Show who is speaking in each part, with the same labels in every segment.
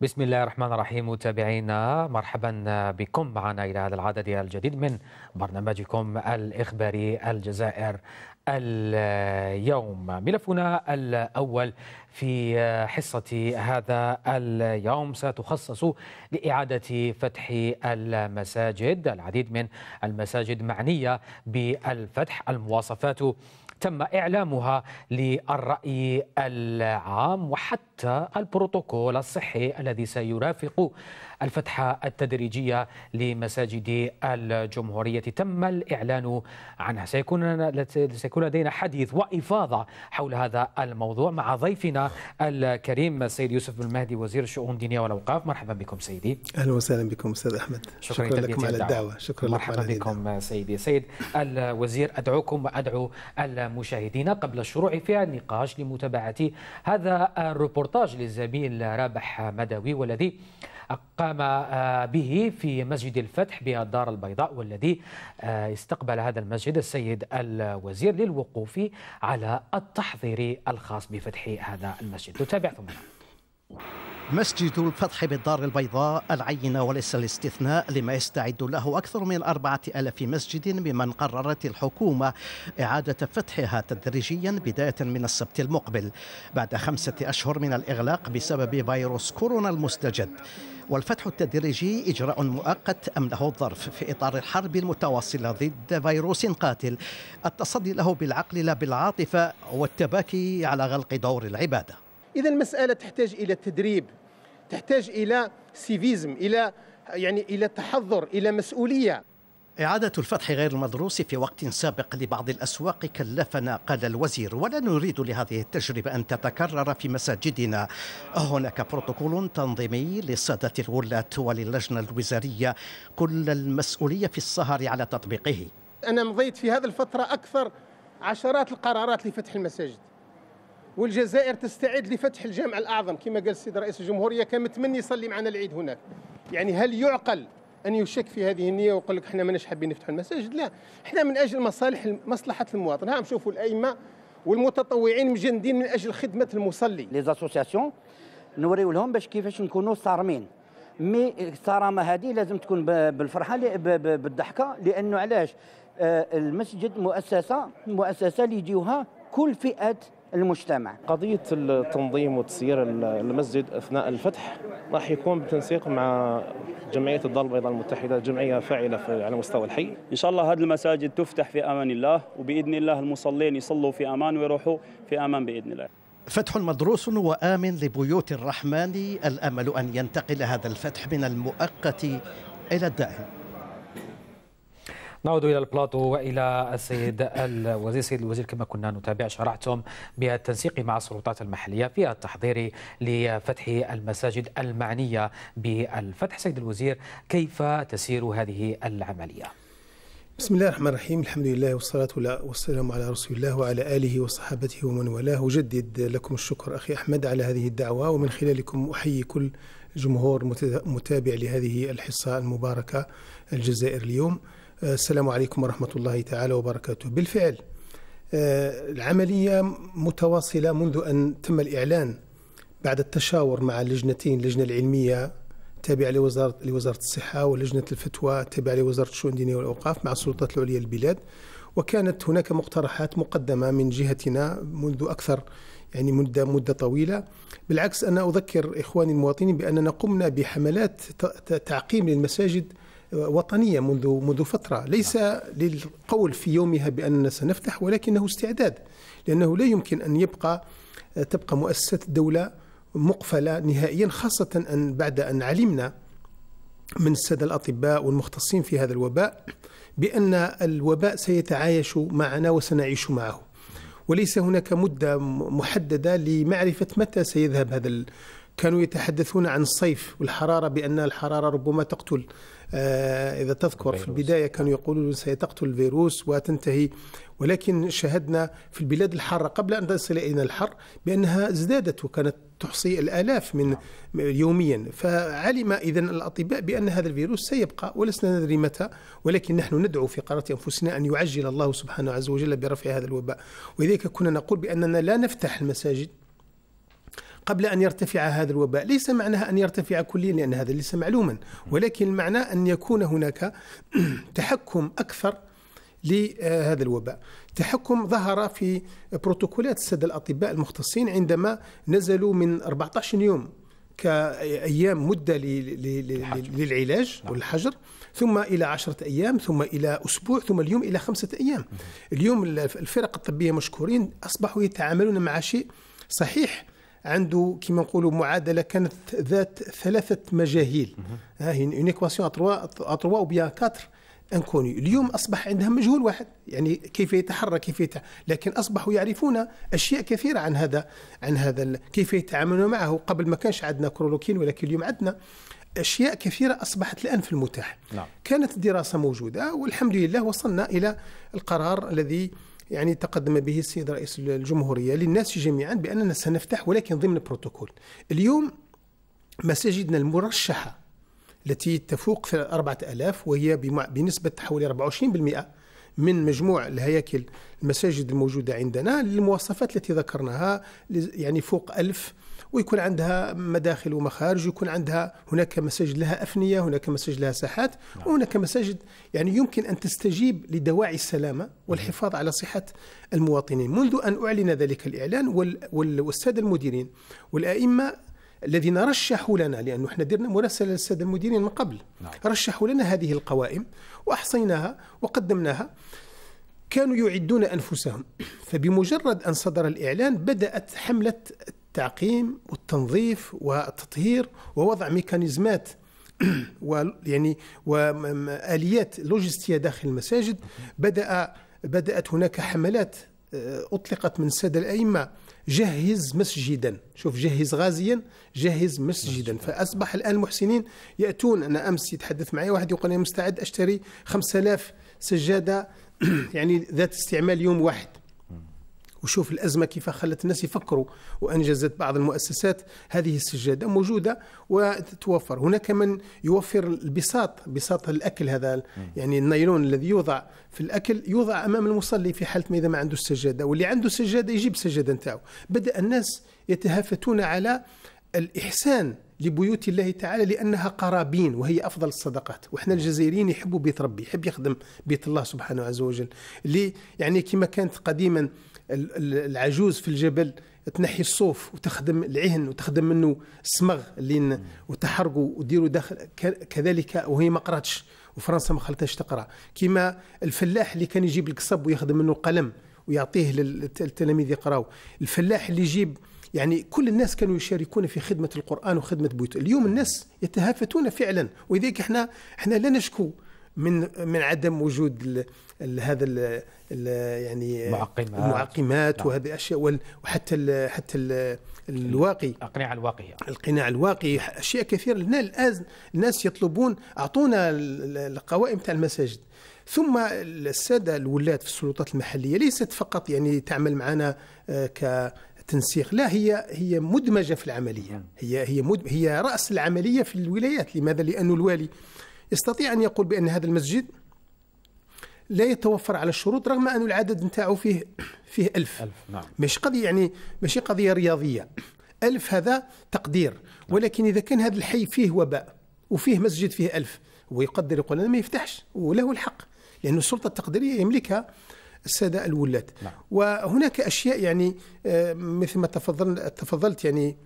Speaker 1: بسم الله الرحمن الرحيم متابعينا مرحبا بكم معنا الى هذا العدد الجديد من برنامجكم الاخباري الجزائر اليوم ملفنا الاول في حصه هذا اليوم ستخصص لاعاده فتح المساجد العديد من المساجد معنيه بالفتح المواصفات تم إعلامها للرأي العام وحتى البروتوكول الصحي الذي سيرافق الفتحة التدريجية لمساجد الجمهورية تم الإعلان عنها سيكون سيكون لدينا حديث وإفاضة حول هذا الموضوع مع ضيفنا الكريم السيد يوسف بن مهدي وزير الشؤون الدينية والأوقاف مرحبا بكم سيدي أهلا وسهلا بكم أستاذ أحمد شكرا, شكرا لكم على الدعوة شكرا مرحبا لكم, بكم سيدي سيد الوزير أدعوكم وأدعو المشاهدين قبل الشروع في النقاش لمتابعة هذا الروبورتاج للزميل رابح مدوي والذي قام آه، به في مسجد الفتح بالدار البيضاء والذي آه، استقبل هذا المسجد السيد الوزير للوقوف على التحضير الخاص بفتح هذا المسجد نتابع ثم
Speaker 2: مسجد الفتح بالدار البيضاء العينة وليس الاستثناء لما يستعد له أكثر من أربعة ألف مسجد ممن قررت الحكومة إعادة فتحها تدريجيا بداية من السبت المقبل بعد خمسة أشهر من الإغلاق بسبب فيروس كورونا المستجد والفتح التدريجي إجراء مؤقت أم له الظرف في إطار الحرب المتواصلة ضد فيروس قاتل التصدي له بالعقل لا بالعاطفة والتباكي على غلق دور العبادة
Speaker 3: إذا المسألة تحتاج إلى تدريب
Speaker 2: تحتاج إلى سيفيزم إلى يعني إلى تحضر إلى مسؤولية إعادة الفتح غير المدروس في وقت سابق لبعض الأسواق كلفنا قال الوزير ولا نريد لهذه التجربة أن تتكرر في مساجدنا هناك بروتوكول تنظيمي للسادة الولاة وللجنة الوزارية كل المسؤولية في السهر على تطبيقه
Speaker 3: أنا مضيت في هذه الفترة أكثر عشرات القرارات لفتح المساجد والجزائر تستعد لفتح الجامع الأعظم كما قال السيد رئيس الجمهورية كان متمني يصلي معنا العيد هناك يعني هل يعقل أن يشك في هذه النية ويقول لك احنا ماناش حابين نفتحوا المساجد لا احنا من أجل مصالح مصلحة المواطن ها نشوفوا الأئمة
Speaker 2: والمتطوعين مجندين من أجل خدمة المصلي لي زاسوسياسيون نوريو لهم باش كيفاش نكونوا صارمين مي الصرامه هذه لازم تكون بالفرحه
Speaker 4: بالضحكه لانه علاش آه، المسجد مؤسسه مؤسسه اللي يجيوها كل فئه المجتمع
Speaker 2: قضية التنظيم وتسيير المسجد أثناء
Speaker 3: الفتح راح يكون بالتنسيق مع جمعية الضال البيضاء المتحدة جمعية فاعلة
Speaker 5: على مستوى الحي إن شاء الله هذه المساجد تفتح في أمان الله وبإذن الله المصلين يصلوا في أمان ويروحوا في أمان بإذن الله
Speaker 2: فتح مدروس وآمن لبيوت الرحمن الأمل أن ينتقل هذا الفتح من المؤقت إلى الدائم
Speaker 1: نعود الى البلاطو والى السيد الوزير السيد الوزير كما كنا نتابع شرعتم بالتنسيق مع السلطات المحليه في التحضير لفتح المساجد المعنيه بالفتح سيد الوزير كيف تسير هذه العمليه
Speaker 3: بسم الله الرحمن الرحيم الحمد لله والصلاة والسلام على رسول الله وعلى آله وصحابته ومن والاه أجدد لكم الشكر أخي أحمد على هذه الدعوة ومن خلالكم أحيي كل جمهور متابع لهذه الحصة المباركة الجزائر اليوم السلام عليكم ورحمة الله تعالى وبركاته بالفعل آه، العملية متواصلة منذ أن تم الإعلان بعد التشاور مع اللجنتين اللجنة العلمية تابعة لوزارة لوزارة الصحة ولجنة الفتوى تابعة لوزارة الشؤون الدينية والأوقاف مع السلطات العليا للبلاد وكانت هناك مقترحات مقدمة من جهتنا منذ أكثر يعني مدة مدة طويلة بالعكس أنا أذكر إخواني المواطنين بأننا قمنا بحملات تعقيم للمساجد وطنية منذ منذ فترة ليس للقول في يومها بأننا سنفتح ولكنه استعداد لأنه لا يمكن أن يبقى آه، تبقى مؤسسات الدولة مقفلة نهائيا خاصة أن بعد أن علمنا من السادة الأطباء والمختصين في هذا الوباء بأن الوباء سيتعايش معنا وسنعيش معه وليس هناك مدة محددة لمعرفة متى سيذهب هذا كانوا يتحدثون عن الصيف والحرارة بأن الحرارة ربما تقتل آه، إذا تذكر في البداية كانوا يقولون سيتقتل الفيروس وتنتهي ولكن شهدنا في البلاد الحارة قبل أن تصل إلينا الحر بأنها ازدادت وكانت تحصي الآلاف من يوميا فعلم إذا الأطباء بأن هذا الفيروس سيبقى ولسنا ندري متى ولكن نحن ندعو في قرارة أنفسنا أن يعجل الله سبحانه عز وجل برفع هذا الوباء ولذلك كنا نقول بأننا لا نفتح المساجد قبل أن يرتفع هذا الوباء ليس معناها أن يرتفع كليا لأن هذا ليس معلوما ولكن المعنى أن يكون هناك تحكم أكثر لهذا الوباء تحكم ظهر في بروتوكولات السادة الأطباء المختصين عندما نزلوا من 14 يوم كأيام مدة للعلاج نعم. والحجر ثم إلى عشرة أيام ثم إلى أسبوع ثم اليوم إلى خمسة أيام اليوم الفرق الطبية مشكورين أصبحوا يتعاملون مع شيء صحيح عنده كما نقولوا معادله كانت ذات ثلاثه مجاهيل ها اون ايكواسيون ا 3 او بيان كاتر انكوني اليوم اصبح عندها مجهول واحد يعني كيف يتحرك كيف يتحرك. لكن اصبحوا يعرفون اشياء كثيره عن هذا عن هذا ال... كيف يتعاملون معه قبل ما كانش عندنا كرولوكين ولكن اليوم عندنا اشياء كثيره اصبحت الان في المتاح نعم. كانت الدراسه موجوده والحمد لله وصلنا الى القرار الذي يعني تقدم به السيد رئيس الجمهورية للناس جميعا بأننا سنفتح ولكن ضمن بروتوكول اليوم مساجدنا المرشحة التي تفوق في 4000 وهي بنسبة حوالي 24% من مجموع الهياكل المساجد الموجودة عندنا للمواصفات التي ذكرناها يعني فوق 1000 ويكون عندها مداخل ومخارج ويكون عندها هناك مساجد لها أفنية هناك مساجد لها ساحات نعم. وهناك مساجد يعني يمكن أن تستجيب لدواعي السلامة والحفاظ على صحة المواطنين منذ أن أعلن ذلك الإعلان والسادة المديرين والأئمة الذين رشحوا لنا لأنه احنا درنا مراسلة للسادة المديرين من قبل نعم. رشحوا لنا هذه القوائم وأحصيناها وقدمناها كانوا يعدون أنفسهم فبمجرد أن صدر الإعلان بدأت حملة التعقيم والتنظيف والتطهير ووضع ميكانيزمات يعني واليات لوجستيه داخل المساجد بدا بدات هناك حملات آه، اطلقت من الساده الائمه جهز مسجدا شوف جهز غازيا جهز مسجدا فاصبح الان المحسنين ياتون انا امس يتحدث معي واحد يقول انا مستعد اشتري 5000 سجاده يعني ذات استعمال يوم واحد وشوف الأزمة كيف خلت الناس يفكروا وأنجزت بعض المؤسسات هذه السجادة موجودة وتتوفر هناك من يوفر البساط بساط الأكل هذا يعني النايلون الذي يوضع في الأكل يوضع أمام المصلي في حالة ما إذا ما عنده السجادة واللي عنده سجادة يجيب السجادة نتاعو بدأ الناس يتهافتون على الإحسان لبيوت الله تعالى لأنها قرابين وهي أفضل الصدقات وإحنا الجزائريين يحبوا بيت ربي يحب يخدم بيت الله سبحانه عز وجل يعني كما كانت قديما العجوز في الجبل تنحي الصوف وتخدم العهن وتخدم منه الصمغ اللي وتحرقه وديروا داخل كذلك وهي ما قراتش وفرنسا ما خلتهاش تقرا كما الفلاح اللي كان يجيب القصب ويخدم منه قلم ويعطيه للتلاميذ يقراو الفلاح اللي يجيب يعني كل الناس كانوا يشاركون في خدمه القران وخدمه بيوت اليوم الناس يتهافتون فعلا ولذلك احنا احنا لا نشكو من من عدم وجود الـ الـ هذا الـ الـ يعني المعقمات, المعقمات نعم. وهذه الاشياء وحتى الـ حتى الـ الواقي القناع الواقعي القناع الواقي اشياء كثيره لنا الان الناس يطلبون اعطونا القوائم تاع المساجد ثم الساده الولاة في السلطات المحليه ليست فقط يعني تعمل معنا آه، ك تنسيق لا هي هي مدمجه في العمليه نعم. هي هي هي راس العمليه في الولايات لماذا لانه الوالي يستطيع أن يقول بأن هذا المسجد لا يتوفر على الشروط رغم أن العدد نتاعو فيه فيه ألف, ألف نعم. مش قضية يعني ماشي قضية رياضية ألف هذا تقدير نعم. ولكن إذا كان هذا الحي فيه وباء وفيه مسجد فيه ألف ويقدر يقول أنا ما يفتحش وله الحق لأن السلطة التقديرية يملكها السادة الولاة نعم. وهناك أشياء يعني آه، مثل ما تفضلت يعني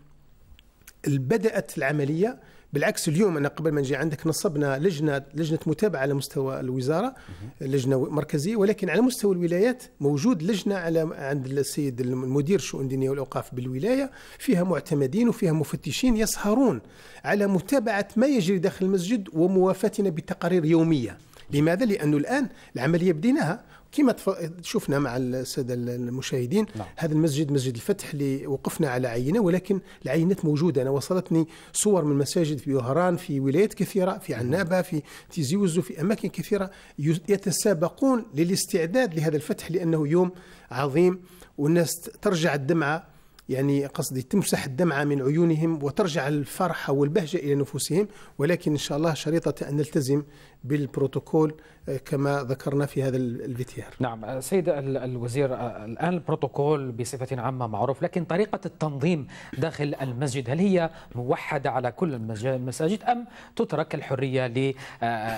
Speaker 3: بدأت العملية بالعكس اليوم انا قبل ما نجي عندك نصبنا لجنه لجنه متابعه على مستوى الوزاره لجنه مركزيه ولكن على مستوى الولايات موجود لجنه على عند السيد المدير الشؤون الدينيه والاوقاف بالولايه فيها معتمدين وفيها مفتشين يسهرون على متابعه ما يجري داخل المسجد وموافاتنا بتقارير يوميه لماذا؟ لأنه الآن العملية بديناها كما شفنا مع الساده المشاهدين لا. نعم. هذا المسجد مسجد الفتح اللي وقفنا على عينه ولكن العينات موجوده انا وصلتني صور من مساجد في وهران في ولايات كثيره في عنابه في تيزي وزو في اماكن كثيره يتسابقون للاستعداد لهذا الفتح لانه يوم عظيم والناس ترجع الدمعه يعني قصدي تمسح الدمعة من عيونهم وترجع الفرحة والبهجة إلى نفوسهم ولكن إن شاء الله شريطة أن نلتزم بالبروتوكول
Speaker 1: آه، كما ذكرنا في هذا الفيتيار نعم آه، سيد الوزير آه، الآن البروتوكول بصفة عامة معروف لكن طريقة التنظيم داخل المسجد هل هي موحدة على كل المساجد أم تترك الحرية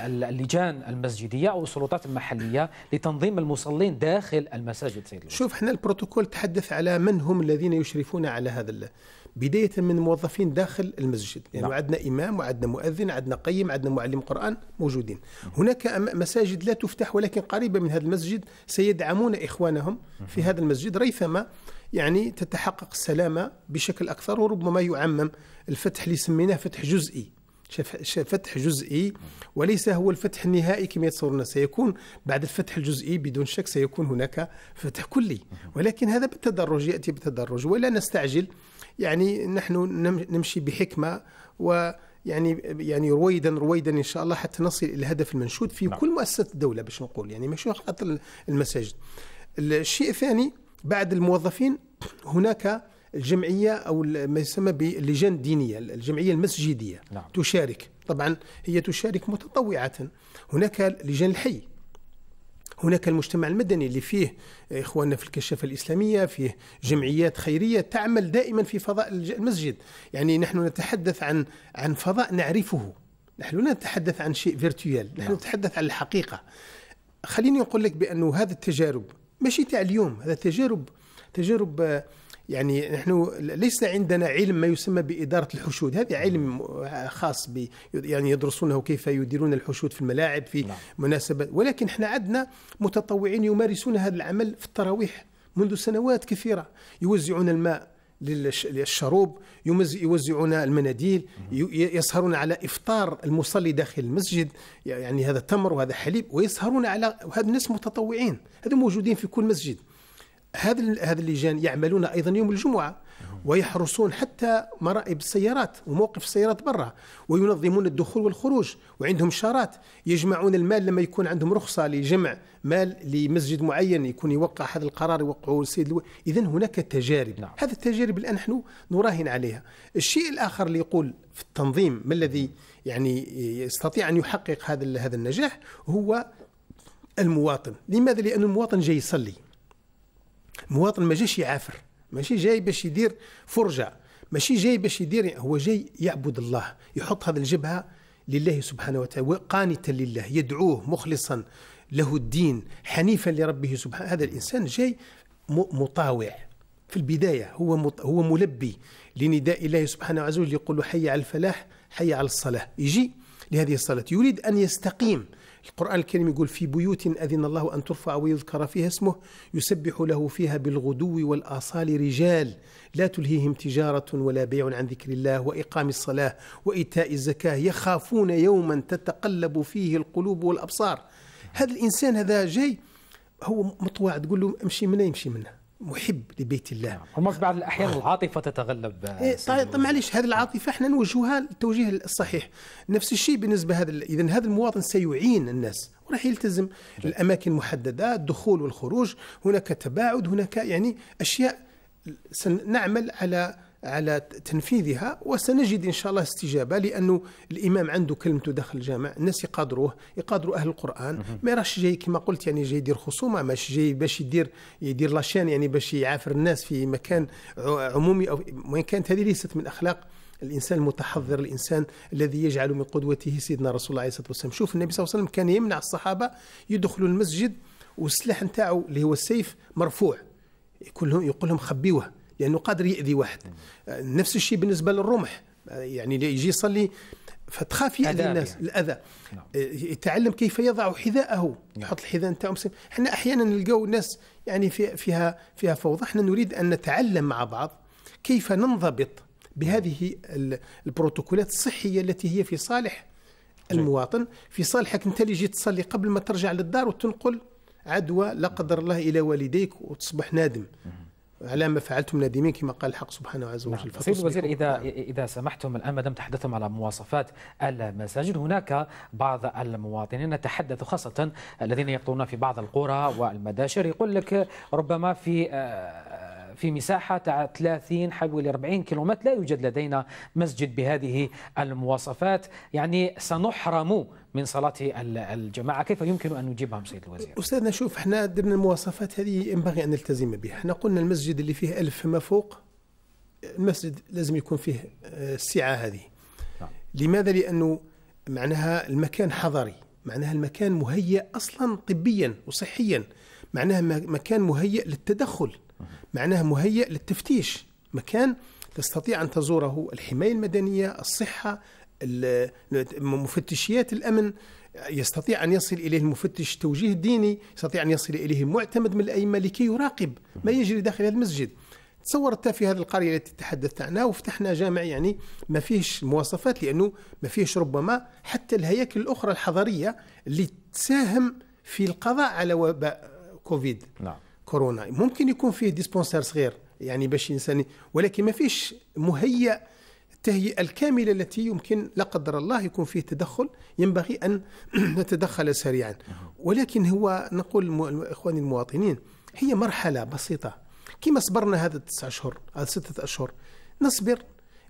Speaker 1: للجان المسجدية أو السلطات المحلية لتنظيم المصلين داخل المساجد سيد الوزير شوف احنا البروتوكول
Speaker 3: تحدث على من هم الذين يشرفون على هذا بداية من موظفين داخل المسجد يعني يعني عندنا إمام وعندنا مؤذن عندنا قيم عندنا معلم قرآن موجودين هناك مساجد لا تفتح ولكن قريبة من هذا المسجد سيدعمون إخوانهم في هذا المسجد ريثما يعني تتحقق السلامة بشكل أكثر وربما يعمم الفتح اللي سميناه فتح جزئي فتح جزئي وليس هو الفتح النهائي كما يتصورون سيكون بعد الفتح الجزئي بدون شك سيكون هناك فتح كلي ولكن هذا بالتدرج ياتي بالتدرج ولا نستعجل يعني نحن نمشي بحكمه و يعني يعني رويدا رويدا ان شاء الله حتى نصل الى الهدف المنشود في نعم. كل مؤسسه الدوله باش نقول يعني مش فقط المساجد. الشيء الثاني بعد الموظفين هناك الجمعيه او ما يسمى باللجان الدينيه الجمعيه المسجديه نعم. تشارك طبعا هي تشارك متطوعه هناك لجان الحي هناك المجتمع المدني اللي فيه إخواننا في الكشافة الإسلامية فيه جمعيات خيرية تعمل دائما في فضاء المسجد يعني نحن نتحدث عن عن فضاء نعرفه نحن لا نتحدث عن شيء فيرتويال نحن نعم. نتحدث عن الحقيقة خليني أقول لك بأنه هذا التجارب ماشي تاع اليوم هذا تجارب تجارب آه، يعني نحن ليس عندنا علم ما يسمى بإدارة الحشود هذا علم نعم. خاص ب يعني يدرسونه كيف يديرون الحشود في الملاعب في نعم. مناسبة ولكن احنا عندنا متطوعين يمارسون هذا العمل في التراويح منذ سنوات كثيرة يوزعون الماء للشروب يوزعون المناديل يسهرون على افطار المصلي داخل المسجد يعني هذا تمر وهذا حليب ويسهرون على وهذا الناس متطوعين هذو موجودين في كل مسجد هذا هذا اللجان يعملون ايضا يوم الجمعه ويحرسون حتى مرائب السيارات وموقف السيارات برا وينظمون الدخول والخروج وعندهم شارات يجمعون المال لما يكون عندهم رخصه لجمع مال لمسجد معين يكون يوقع هذا القرار يوقعه السيد الو... اذا هناك تجارب نعم. هذه التجارب الان نحن نراهن عليها الشيء الاخر اللي يقول في التنظيم ما الذي يعني يستطيع ان يحقق هذا هذا النجاح هو المواطن لماذا لان المواطن جاي يصلي المواطن ما جاش يعافر ماشي جاي باش يدير فرجه ماشي جاي باش يدير هو جاي يعبد الله يحط هذه الجبهه لله سبحانه وتعالى قانتا لله يدعوه مخلصا له الدين حنيفا لربه سبحانه هذا الانسان جاي مطاوع في البدايه هو هو ملبي لنداء الله سبحانه وتعالى يقول حي على الفلاح حي على الصلاه يجي لهذه الصلاه يريد ان يستقيم القرآن الكريم يقول في بيوت أذن الله أن ترفع ويذكر فيها اسمه يسبح له فيها بالغدو والآصال رجال لا تلهيهم تجارة ولا بيع عن ذكر الله وإقام الصلاة وإيتاء الزكاة يخافون يوما تتقلب فيه القلوب والأبصار هذا الإنسان هذا جاي هو مطوع تقول له امشي منه يمشي منه محب
Speaker 1: لبيت الله هناك نعم. بعض الاحيان آه. العاطفه تتغلب إيه
Speaker 3: طيب, طيب، معليش هذه العاطفه احنا نوجهها للتوجيه الصحيح نفس الشيء بالنسبه هذا اذا هذا المواطن سيعين الناس وراح يلتزم جميل. الاماكن المحدده الدخول والخروج هناك تباعد هناك يعني اشياء سنعمل على على تنفيذها وسنجد إن شاء الله استجابة لأنه الإمام عنده كلمته داخل الجامع الناس يقادروه يقادروا أهل القرآن ما راهش جاي كما قلت يعني جاي يدير خصومة ماشي جاي باش يدير يدير لاشين يعني باش يعافر الناس في مكان عمومي أو وإن كانت هذه ليست من أخلاق الانسان المتحضر الانسان الذي يجعل من قدوته سيدنا رسول الله عليه الصلاه والسلام شوف النبي صلى الله عليه وسلم كان يمنع الصحابه يدخلوا المسجد والسلاح نتاعو اللي هو السيف مرفوع يقول لهم, يقول لهم خبيوه لانه قادر ياذي واحد نفس الشيء بالنسبه للرمح يعني اللي يجي يصلي فتخاف ياذي الناس يعني. الاذى نعم. آه، يتعلم كيف يضع حذاءه يحط نعم. الحذاء نتاعو احنا احيانا نلقاو ناس يعني في فيها فيها فوضى احنا نريد ان نتعلم مع بعض كيف ننضبط بهذه البروتوكولات الصحيه التي هي في صالح المواطن في صالحك انت اللي جيت تصلي قبل ما ترجع للدار وتنقل عدوى لا قدر الله الى والديك وتصبح نادم على ما فعلتم نادمين كما قال الحق سبحانه عز وجل نعم. سيد الوزير
Speaker 1: إذا إذا سمحتم الآن ما دام تحدثتم على مواصفات المساجد هناك بعض المواطنين نتحدث خاصة الذين يقطنون في بعض القرى والمداشر يقول لك ربما في آه، في مساحة 30 حوالي 40 كيلومتر لا يوجد لدينا مسجد بهذه المواصفات يعني سنحرم من صلاة الجماعة كيف يمكن أن نجيبهم سيد الوزير
Speaker 3: أستاذنا شوف احنا درنا المواصفات هذه ينبغي أن نلتزم بها احنا قلنا المسجد اللي فيه ألف ما فوق المسجد لازم يكون فيه آه، السعة هذه نعم. لماذا لأنه معناها المكان حضري معناها المكان مهيئ أصلا طبيا وصحيا معناها مكان مهيئ للتدخل معناه مهيئ للتفتيش مكان تستطيع أن تزوره الحماية المدنية الصحة مفتشيات الأمن يستطيع أن يصل إليه المفتش توجيه ديني يستطيع أن يصل إليه المعتمد من الأئمة لكي يراقب ما يجري داخل هذا المسجد تصور انت في هذه القريه التي تحدثت عنها وفتحنا جامع يعني ما فيهش مواصفات لانه ما فيهش ربما حتى الهياكل الاخرى الحضريه اللي تساهم في القضاء على وباء كوفيد نعم كورونا ممكن يكون فيه ديسبونسير صغير يعني باش الانسان ولكن ما فيش مهيأ التهيئة الكاملة التي يمكن لا قدر الله يكون فيه تدخل ينبغي أن نتدخل سريعا ولكن هو نقول إخواني المواطنين هي مرحلة بسيطة كما صبرنا هذا التسع أشهر هذا ستة أشهر نصبر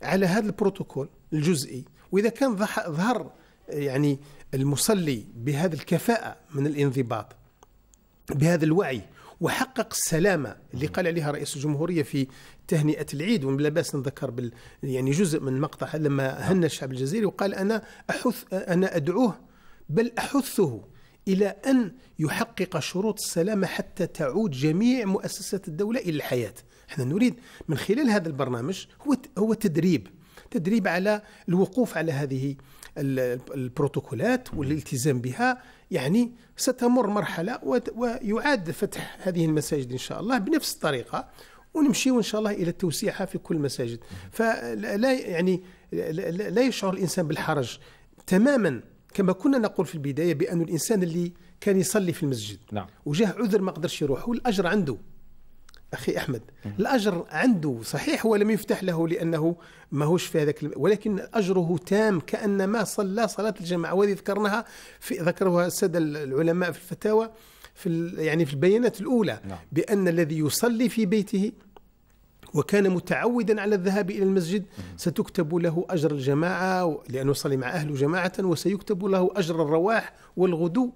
Speaker 3: على هذا البروتوكول الجزئي وإذا كان ظهر يعني المصلي بهذه الكفاءة من الانضباط بهذا الوعي وحقق السلامه اللي قال عليها رئيس الجمهوريه في تهنئه العيد ومن لاباس نذكر بال يعني جزء من مقطع لما هنى الشعب الجزائري وقال انا احث انا ادعوه بل احثه الى ان يحقق شروط السلامه حتى تعود جميع مؤسسات الدوله الى الحياه احنا نريد من خلال هذا البرنامج هو هو تدريب تدريب على الوقوف على هذه البروتوكولات والالتزام بها يعني ستمر مرحلة ويعاد فتح هذه المساجد إن شاء الله بنفس الطريقة ونمشيو إن شاء الله إلى التوسيع في كل المساجد فلا يعني لا يشعر الإنسان بالحرج تماما كما كنا نقول في البداية بأن الإنسان اللي كان يصلي في المسجد نعم. وجاه عذر ما قدرش يروح والأجر عنده اخي احمد الاجر عنده صحيح هو لم يفتح له لانه ماهوش في هذاك ولكن اجره تام كانما صلى صلاه الجماعه وهذه ذكرناها في ذكرها الساده العلماء في الفتاوى في يعني في البيانات الاولى نعم. بان الذي يصلي في بيته وكان متعودا على الذهاب الى المسجد ستكتب له اجر الجماعه لانه يصلي مع اهله جماعه وسيكتب له اجر الرواح والغدو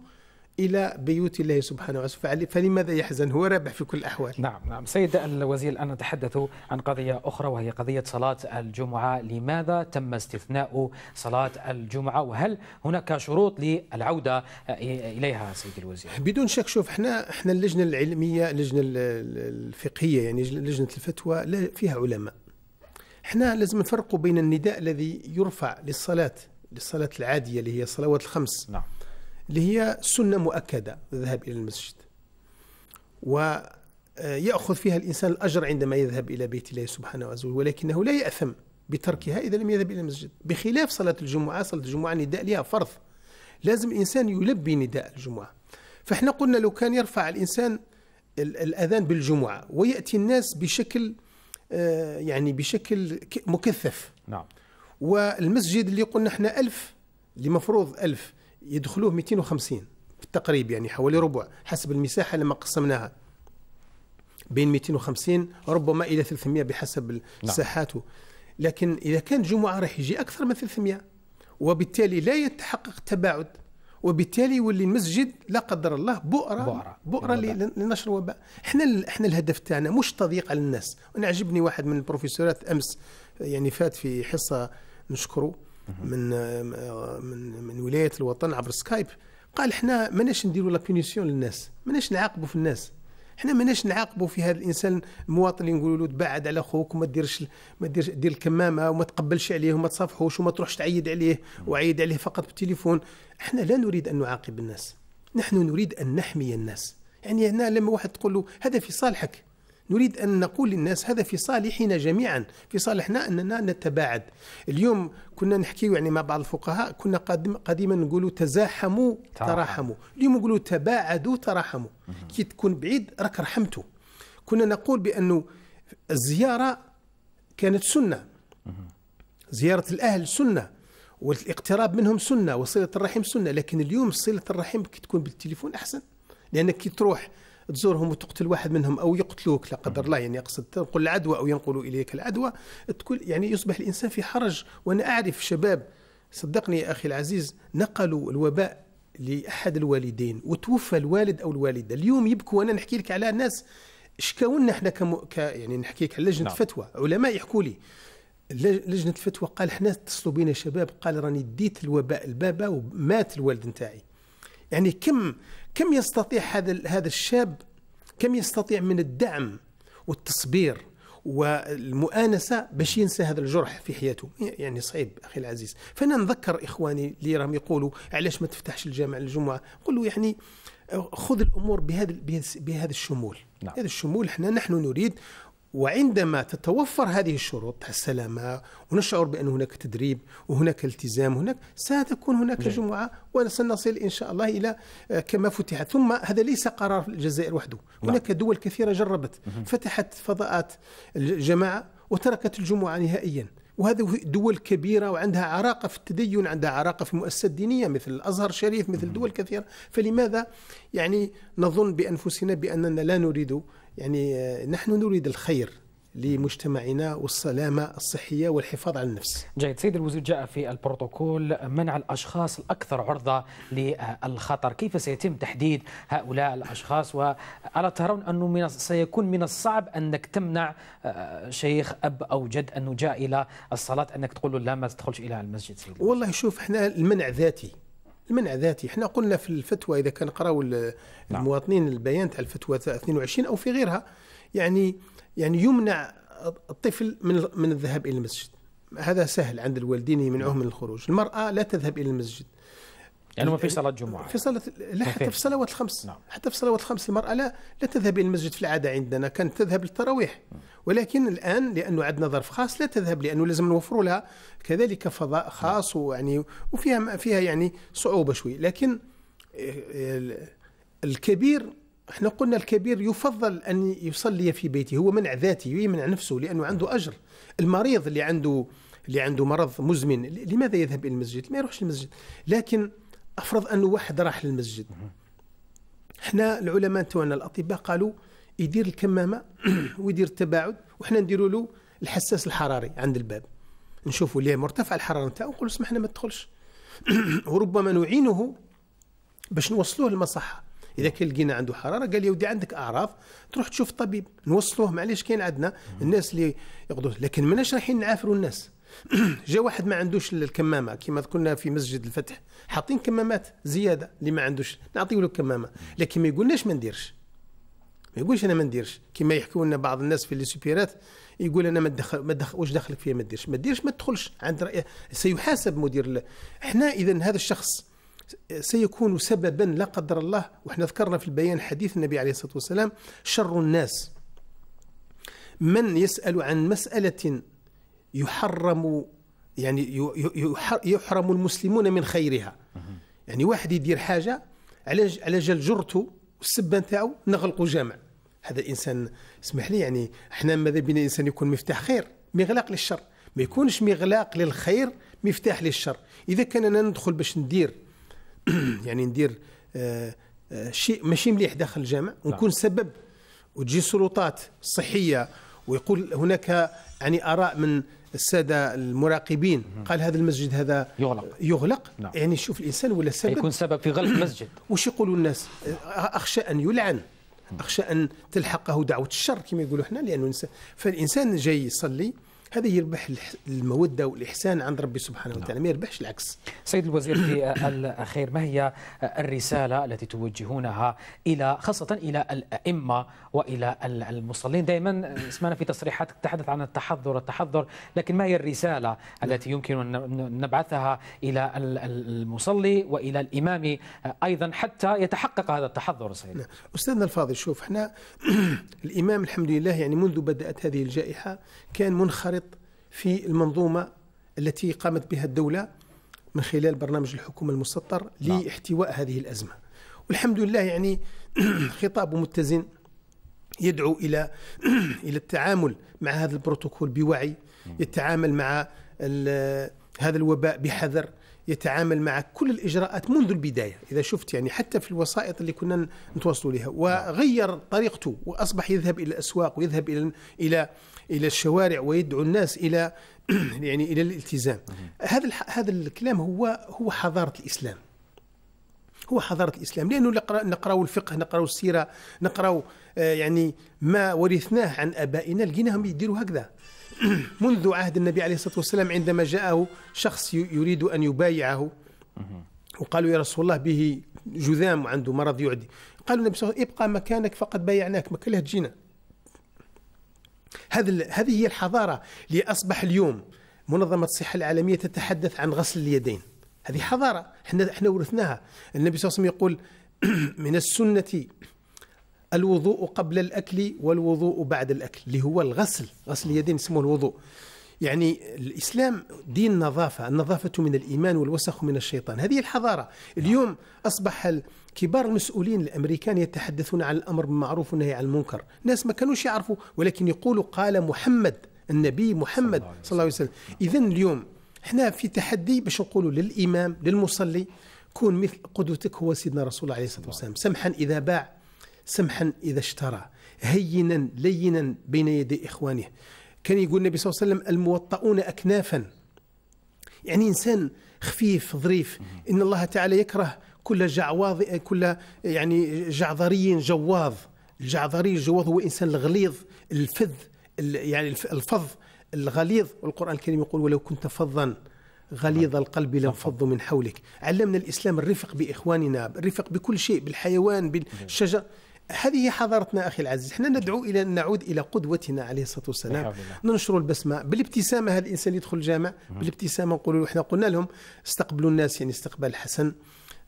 Speaker 1: الى بيوت الله سبحانه وتعالى فلماذا يحزن هو رابح في كل الاحوال نعم نعم سيد الوزير الان نتحدث عن قضيه اخرى وهي قضيه صلاه الجمعه لماذا تم استثناء صلاه الجمعه وهل هناك شروط للعوده اليها سيد الوزير
Speaker 3: بدون شك شوف احنا احنا اللجنه العلميه اللجنه الفقهيه يعني لجنه الفتوى فيها علماء احنا لازم نفرقوا بين النداء الذي يرفع للصلاه للصلاه العاديه اللي هي الصلوات الخمس نعم اللي هي سنة مؤكدة الذهاب إلى المسجد ويأخذ فيها الإنسان الأجر عندما يذهب إلى بيت الله سبحانه وتعالى ولكنه لا يأثم بتركها إذا لم يذهب إلى المسجد بخلاف صلاة الجمعة صلاة الجمعة نداء لها فرض لازم الإنسان يلبي نداء الجمعة فإحنا قلنا لو كان يرفع الإنسان الأذان بالجمعة ويأتي الناس بشكل آه، يعني بشكل مكثف نعم والمسجد اللي قلنا احنا ألف اللي مفروض ألف يدخلوه 250 في التقريب يعني حوالي ربع حسب المساحة لما قسمناها بين 250 ربما إلى 300 بحسب الساحات نعم. لكن إذا كان جمعة راح يجي أكثر من 300 وبالتالي لا يتحقق التباعد وبالتالي يولي المسجد لا قدر الله بؤره بؤره, بؤرة لنشر الوباء احنا احنا الهدف تاعنا مش تضييق على الناس انا عجبني واحد من البروفيسورات امس يعني فات في حصه نشكره من من من ولايه الوطن عبر سكايب قال حنا ماناش نديروا لا بونيسيون للناس ماناش نعاقبوا في الناس حنا ماناش نعاقبوا في هذا الانسان المواطن اللي نقولوا له تبعد على خوك وما ديرش ما ديرش دير الكمامه وما تقبلش عليه وما تصافحوش وما تروحش تعيد عليه وعيد عليه فقط بالتليفون احنا لا نريد ان نعاقب الناس نحن نريد ان نحمي الناس يعني هنا لما واحد تقول له هذا في صالحك نريد أن نقول للناس هذا في صالحنا جميعا في صالحنا أننا نتباعد اليوم كنا نحكي يعني مع بعض الفقهاء كنا قديما قديم نقولوا تزاحموا تراحموا اليوم نقولوا تباعدوا تراحموا كي تكون بعيد راك رحمته كنا نقول بأنه الزيارة كانت سنة زيارة الأهل سنة والاقتراب منهم سنة وصلة الرحم سنة لكن اليوم صلة الرحم كي تكون بالتليفون أحسن لأنك كي تروح تزورهم وتقتل واحد منهم او يقتلوك لا قدر الله يعني اقصد تنقل العدوى او ينقلوا اليك العدوى تكون يعني يصبح الانسان في حرج وانا اعرف شباب صدقني يا اخي العزيز نقلوا الوباء لاحد الوالدين وتوفى الوالد او الوالده اليوم يبكوا وانا نحكي لك على ناس شكاونا احنا كم... ك... يعني نحكي لك على لجنه نعم. فتوى علماء يحكوا لي لجنه فتوى قال احنا اتصلوا بنا شباب قال راني ديت الوباء البابا ومات الوالد نتاعي يعني كم كم يستطيع هذا هذا الشاب كم يستطيع من الدعم والتصبير والمؤانسة باش ينسى هذا الجرح في حياته يعني صعيب أخي العزيز فأنا نذكر إخواني اللي راهم يقولوا علاش ما تفتحش الجامع الجمعة نقول له يعني أه، خذ الأمور بهذا بهذا الشمول نعم. هذا الشمول احنا نحن نريد وعندما تتوفر هذه الشروط السلامة ونشعر بأن هناك تدريب وهناك التزام هناك ستكون هناك جميل. نعم. جمعة وسنصل إن شاء الله إلى آه، كما فتحت ثم هذا ليس قرار الجزائر وحده نعم. هناك دول كثيرة جربت فتحت فضاءات الجماعة وتركت الجمعة نهائيا وهذه دول كبيرة وعندها عراقة في التدين عندها عراقة في المؤسسة الدينية مثل الأزهر الشريف مثل دول كثيرة فلماذا يعني نظن بأنفسنا بأننا لا نريد يعني آه، نحن نريد الخير لمجتمعنا والسلامة الصحية والحفاظ على النفس
Speaker 1: جيد سيد الوزير جاء في البروتوكول منع الأشخاص الأكثر عرضة للخطر كيف سيتم تحديد هؤلاء الأشخاص وألا ترون أنه من سيكون من الصعب أنك تمنع آه، شيخ أب أو جد أنه جاء إلى الصلاة أنك تقول له لا ما تدخلش إلى المسجد سيد
Speaker 3: والله شوف احنا المنع ذاتي المنع ذاتي احنا قلنا في الفتوى اذا كان قراوا نعم. المواطنين البيان تاع الفتوى 22 او في غيرها يعني يعني يمنع الطفل من من الذهاب الى المسجد هذا سهل عند الوالدين يمنعوه من الخروج المراه لا تذهب الى المسجد لانه يعني ما في صلاه جمعه في صلاه لا حتى في الصلوات الخمس نعم. حتى في الصلوات الخمس المراه لا لا تذهب الى المسجد في العاده عندنا كانت تذهب للتراويح ولكن الان لانه عندنا ظرف خاص لا تذهب لانه لازم نوفر لها كذلك فضاء خاص نعم. ويعني وفيها فيها يعني صعوبه شوي لكن الكبير احنا قلنا الكبير يفضل ان يصلي في بيته هو منع ذاتي ويمنع نفسه لانه عنده نعم. اجر المريض اللي عنده اللي عنده مرض مزمن لماذا يذهب الى المسجد؟ ما يروحش المسجد لكن افرض انه واحد راح للمسجد حنا العلماء تاعنا الاطباء قالوا يدير الكمامه ويدير التباعد وحنا نديروا له الحساس الحراري عند الباب نشوفوا ليه مرتفع الحراره نتاعو نقول اسمح لنا ما تدخلش وربما نعينه باش نوصلوه للمصحه اذا كان لقينا عنده حراره قال لي ودي عندك اعراض تروح تشوف الطبيب نوصلوه معليش كاين عندنا الناس اللي يقضوا لكن مناش رايحين نعافروا الناس جا واحد ما عندوش الكمامه كما قلنا في مسجد الفتح حاطين كمامات زياده اللي ما عندوش نعطيه له كمامه لكن ما يقولناش ما نديرش ما يقولش انا ما نديرش كما يحكوا لنا بعض الناس في لي سوبيرات يقول انا ما دخل ما دخل واش دخلك فيها ما ديرش ما ديرش ما تدخلش عند رأي سيحاسب مدير احنا اذا هذا الشخص سيكون سببا لا قدر الله وحنا ذكرنا في البيان حديث النبي عليه الصلاه والسلام شر الناس من يسال عن مساله يحرم يعني يحرم المسلمون من خيرها يعني واحد يدير حاجه على على جال جرته والسبه نتاعو نغلقوا جامع هذا الانسان اسمح لي يعني احنا ماذا بينا الانسان يكون مفتاح خير مغلاق للشر ما يكونش مغلاق للخير مفتاح للشر اذا كان انا ندخل باش ندير يعني ندير آه، آه، شيء ماشي مليح داخل الجامع نعم. ونكون سبب وتجي سلطات صحيه ويقول هناك يعني اراء من الساده المراقبين قال هذا المسجد هذا يغلق يغلق نعم. يعني شوف الانسان ولا سبب يكون سبب في غلق المسجد وش يقولوا الناس اخشى ان يلعن اخشى ان تلحقه دعوه الشر كما يقولوا احنا لانه الانسان فالانسان جاي يصلي هذا يربح المودة والإحسان عند ربي سبحانه نعم. وتعالى ما
Speaker 1: يربحش العكس سيد الوزير في الأخير ما هي الرسالة التي توجهونها إلى خاصة إلى الأئمة وإلى المصلين دائما سمعنا في تصريحاتك تحدث عن التحضر التحضر لكن ما هي الرسالة التي يمكن أن نبعثها إلى المصلي وإلى الإمام أيضا حتى يتحقق هذا التحضر سيد نعم.
Speaker 3: أستاذنا الفاضل شوف احنا الإمام الحمد لله يعني منذ بدأت هذه الجائحة كان منخرط في المنظومة التي قامت بها الدولة من خلال برنامج الحكومة المسطر نعم. لاحتواء هذه الأزمة والحمد لله يعني خطاب متزن يدعو إلى إلى التعامل مع هذا البروتوكول بوعي نعم. يتعامل مع هذا الوباء بحذر يتعامل مع كل الاجراءات منذ البدايه اذا شفت يعني حتى في الوسائط اللي كنا نتواصلوا لها نعم. وغير طريقته واصبح يذهب الى الاسواق ويذهب الى الى الى الشوارع ويدعو الناس الى يعني الى الالتزام هذا هذا الكلام هو هو حضاره الاسلام هو حضارة الإسلام لأنه نقرأ الفقه نقرأ السيرة نقرأ آه، يعني ما ورثناه عن أبائنا لقيناهم يديروا هكذا منذ عهد النبي عليه الصلاة والسلام عندما جاءه شخص يريد أن يبايعه وقالوا يا رسول الله به جذام وعنده مرض يعدي قالوا النبي صلى الله عليه وسلم ابقى مكانك فقد بايعناك ما كان تجينا هذه هذه هي الحضارة اللي أصبح اليوم منظمة الصحة العالمية تتحدث عن غسل اليدين هذه حضارة احنا احنا ورثناها النبي صلى الله عليه وسلم يقول من السنة الوضوء قبل الأكل والوضوء بعد الأكل اللي هو الغسل غسل اليدين يسموه الوضوء يعني الإسلام دين نظافة النظافة من الإيمان والوسخ من الشيطان هذه الحضارة اليوم أصبح كبار المسؤولين الأمريكان يتحدثون عن الأمر بالمعروف والنهي عن المنكر ناس ما كانوش يعرفوا ولكن يقولوا قال محمد النبي محمد صلى الله عليه وسلم إذا اليوم احنا في تحدي باش نقولوا للإمام للمصلي كون مثل قدوتك هو سيدنا رسول الله عليه الصلاة والسلام سمحا إذا باع سمحا إذا اشترى هينا لينا بين يدي إخوانه كان يقول النبي صلى الله عليه وسلم الموطؤون أكنافا يعني إنسان خفيف ظريف إن الله تعالى يكره كل جعواض كل يعني جعذري جواض الجعذري الجواض هو إنسان الغليظ الفذ يعني الفظ الغليظ والقرآن الكريم يقول ولو كنت فظا غليظ نعم. القلب لانفضوا نعم. من حولك علمنا الإسلام الرفق بإخواننا الرفق بكل شيء بالحيوان نعم. بالشجر هذه حضارتنا اخي العزيز، احنا ندعو الى ان نعود الى قدوتنا عليه الصلاه والسلام، ننشر البسمه بالابتسامه هذا الانسان اللي يدخل الجامع بالابتسامه نقولوا له احنا قلنا لهم استقبلوا الناس يعني استقبال حسن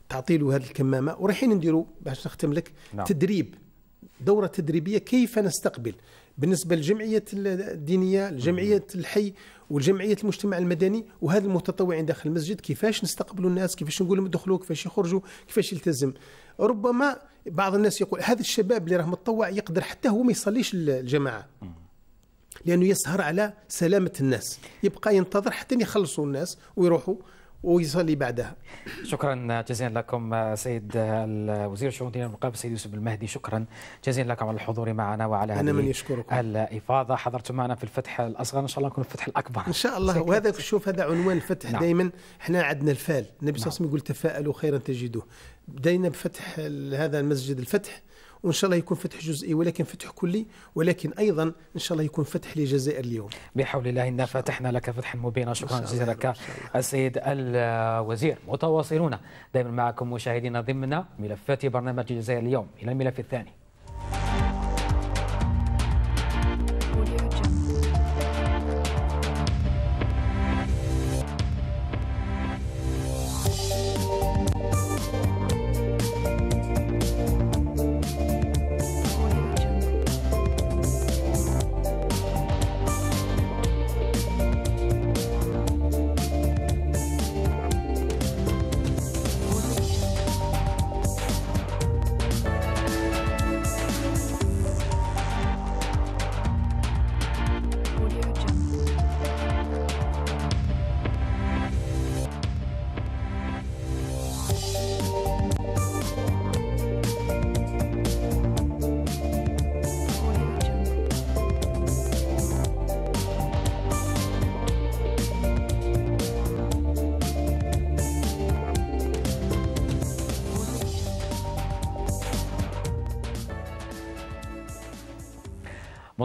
Speaker 3: تعطيلوا هذه الكمامه ورايحين نديروا باش نختم لك نعم. تدريب دوره تدريبيه كيف نستقبل بالنسبه للجمعيه الدينيه، الجمعيه الحي والجمعيه المجتمع المدني وهذا المتطوعين داخل المسجد كيفاش نستقبلوا الناس كيفاش نقول لهم دخلوا كيفاش يخرجوا كيفاش يلتزم ربما بعض الناس يقول هذا الشباب اللي راه متطوع يقدر حتى هو ما يصليش الجماعه لانه يسهر على سلامه الناس يبقى ينتظر حتى يخلصوا الناس ويروحوا ويصلي بعدها
Speaker 1: شكرا جزيلا لكم سيد وزير الشؤون الدينيه والمقابل السيد يوسف المهدي شكرا جزيلا لكم على الحضور معنا وعلى أنا من يشكركم. الافاضه حضرتم معنا في الفتح الاصغر ان شاء الله نكون في الفتح الاكبر ان شاء الله سيكت. وهذا شوف
Speaker 3: هذا عنوان الفتح نعم. دائما احنا عندنا الفال النبي صلى الله عليه وسلم نعم. يقول تفاءلوا خيرا تجدوه بدينا بفتح هذا المسجد الفتح وان شاء الله يكون فتح جزئي ولكن فتح كلي ولكن ايضا ان شاء الله يكون فتح
Speaker 1: للجزائر اليوم بحول الله انا فتحنا لك فتحا مبينا شكرا جزيلا لك السيد الوزير متواصلون دائما معكم مشاهدينا ضمن ملفات برنامج الجزائر اليوم الى الملف الثاني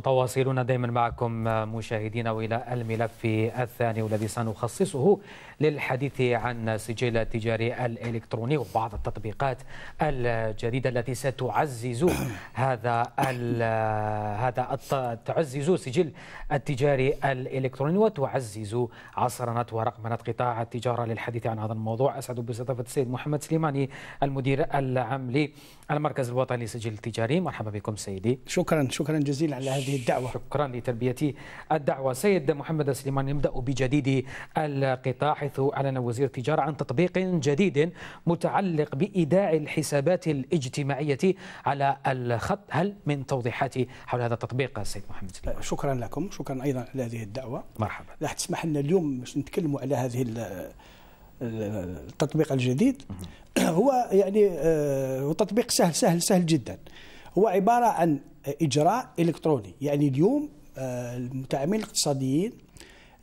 Speaker 1: متواصلون دائما معكم مشاهدينا والى الملف الثاني والذي سنخصصه للحديث عن سجل التجاري الالكتروني وبعض التطبيقات الجديده التي ستعزز هذا هذا تعزز سجل التجاري الالكتروني وتعزز عصرنه ورقمنه قطاع التجاره للحديث عن هذا الموضوع اسعد باستضافه السيد محمد سليماني المدير العام للمركز الوطني للسجل التجاري مرحبا بكم سيدي شكرا شكرا جزيلا على هذه هذه الدعوة شكرا لتلبية الدعوة سيد محمد سليمان نبدأ بجديد القطاع حيث أعلن وزير التجارة عن تطبيق جديد متعلق بإيداع الحسابات الاجتماعية على الخط هل من توضيحات حول هذا التطبيق سيد محمد سليمان
Speaker 4: أه، شكرا لكم شكرا أيضا لهذه الدعوة مرحبا راح تسمح لنا اليوم باش نتكلموا على هذه التطبيق الجديد هو يعني أه، هو تطبيق سهل سهل سهل جدا هو عبارة عن اجراء الكتروني يعني اليوم آه، المتعاملين الاقتصاديين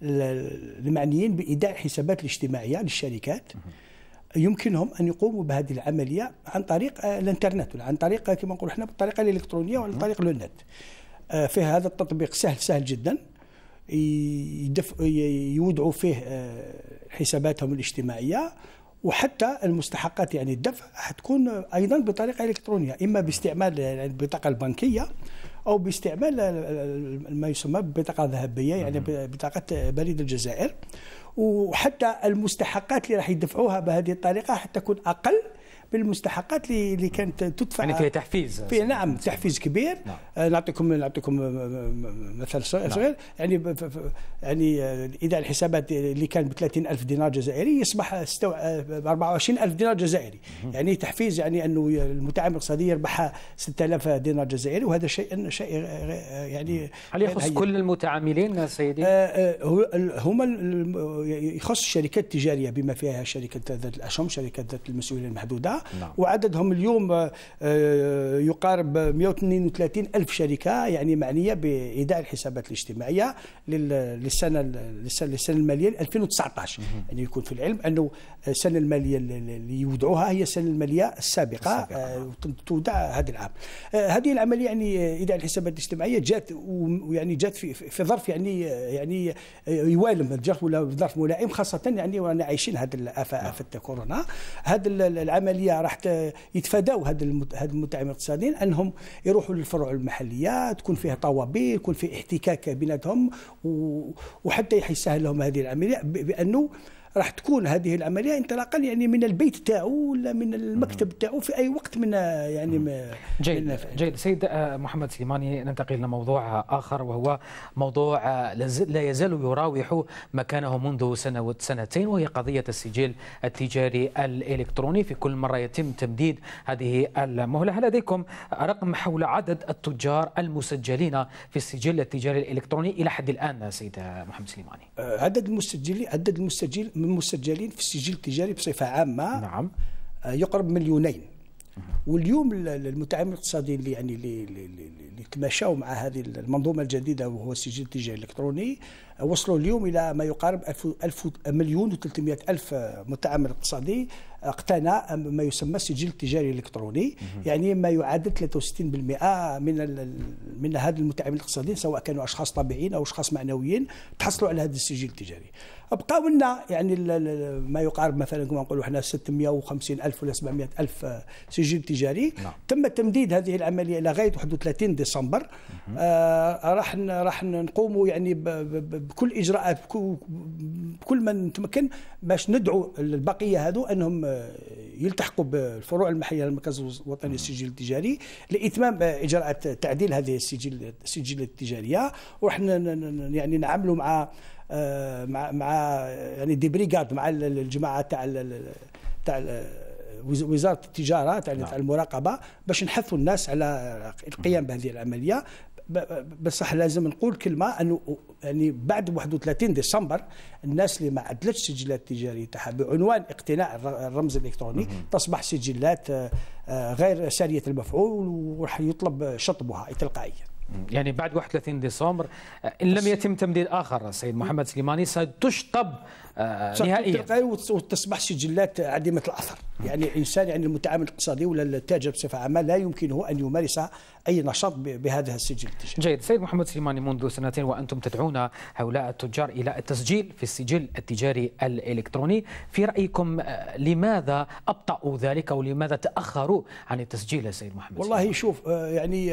Speaker 4: المعنيين بايداع الحسابات الاجتماعيه للشركات يمكنهم ان يقوموا بهذه العمليه عن طريق آه، الانترنت عن طريق آه، كما نقول احنا بالطريقه الالكترونيه وعن طريق لو نت فيه هذا التطبيق سهل سهل جدا يدفع يودعوا فيه حساباتهم الاجتماعيه وحتى المستحقات يعني الدفع حتكون ايضا بطريقه الكترونيه اما باستعمال يعني البطاقه البنكيه او باستعمال ما يسمى ببطاقه ذهبيه يعني بطاقه بريد الجزائر وحتى المستحقات اللي راح يدفعوها بهذه الطريقه حتى تكون اقل بالمستحقات اللي كانت تدفع يعني فيها تحفيز في نعم تحفيز كبير نعم. آه، نعطيكم نعطيكم مثل نعم. صغير نعم. يعني يعني آه، اذا الحسابات اللي كان ب 30000 دينار جزائري يصبح ستو... 24000 آه، دينار جزائري يعني تحفيز يعني انه المتعامل الاقتصادي يربح 6000 دينار جزائري وهذا شيء شيء يعني هل يخص هي... كل المتعاملين سيدي؟ هما يخص الشركات التجاريه بما فيها شركه ذات الاسهم شركه ذات المسؤوليه المحدوده نعم. وعددهم اليوم آه، آه، يقارب 132 الف شركه يعني معنيه باداء الحسابات الاجتماعيه للسنه للسنه الماليه 2019 يعني يكون في العلم انه السنه الماليه اللي يودعوها هي السنه الماليه السابقه, السابقة. آه، تودع هذا العام هذه العمليه يعني اداء الحسابات الاجتماعيه جات ويعني جات في, في ظرف يعني يعني يوالم ولا ظرف ملائم خاصه يعني وانا عايشين هذه افه نعم. كورونا هذه العمليه الشويه راح يتفاداو هاد هاد الاقتصاديين انهم يروحوا للفروع المحليه تكون فيها طوابير يكون فيه احتكاك بيناتهم وحتى يسهل لهم هذه العمليه بانه راح تكون هذه العمليه انطلاقا يعني من البيت تاعو ولا من المكتب تاعو في اي وقت من يعني من
Speaker 1: جيد جيد سيد آه، محمد سليماني ننتقل لموضوع اخر وهو موضوع آه، لا يزال يراوح مكانه منذ سنوات سنتين وهي قضيه السجل التجاري الالكتروني في كل مره يتم تمديد هذه المهله هل لديكم رقم حول عدد التجار المسجلين في السجل التجاري الالكتروني الى حد الان سيد آه، محمد سليماني
Speaker 4: عدد المسجلين عدد المسجل من مسجلين في السجل التجاري بصفه عامه نعم آه، يقرب مليونين واليوم المتعاملين الاقتصاديين اللي يعني اللي تماشوا مع هذه المنظومه الجديده وهو السجل التجاري الالكتروني آه، وصلوا اليوم الى ما يقارب ألف ألف مليون و300 الف متعامل اقتصادي آه، اقتنى ما يسمى السجل التجاري الالكتروني يعني ما يعادل 63% من من هذه المتعاملين الاقتصاديين سواء كانوا اشخاص طبيعيين او اشخاص معنويين تحصلوا على هذا السجل التجاري بقاو لنا يعني ما يقارب مثلا كما نقولوا احنا 650 الف ولا 700 الف سجل تجاري نعم. تم تمديد هذه العمليه الى غايه 31 ديسمبر آه، راح راح نقوموا يعني بكل اجراءات بكل ما نتمكن باش ندعو البقيه هذو انهم يلتحقوا بالفروع المحليه للمركز الوطني للسجل التجاري لاتمام اجراءات تعديل هذه السجل السجل التجاريه وراح يعني نعملوا مع آه، مع مع يعني دي بريغاد مع الجماعه تاع تاع وزاره التجاره نعم. تاع المراقبه باش نحثوا الناس على القيام بهذه العمليه بصح لازم نقول كلمه انه يعني بعد 31 ديسمبر الناس اللي ما عدلتش سجلات التجاريه تاعها بعنوان اقتناء الرمز الالكتروني تصبح سجلات آه، آه، غير ساريه المفعول وراح يطلب شطبها تلقائيا
Speaker 1: يعني بعد 31 ديسمبر آه، ان لم يتم تمديد اخر السيد محمد سليماني ستشطب آه، نهائيا
Speaker 4: وتصبح سجلات عديمه الاثر يعني الانسان يعني المتعامل الاقتصادي ولا التاجر بصفه عامه لا يمكنه ان يمارس اي نشاط بهذا السجل التجاري.
Speaker 1: جيد سيد محمد سليماني منذ سنتين وانتم تدعون هؤلاء التجار الى التسجيل في السجل التجاري الالكتروني في رايكم آه، لماذا ابطاوا ذلك ولماذا تاخروا عن التسجيل يا سيد محمد
Speaker 4: والله سليماني. شوف يعني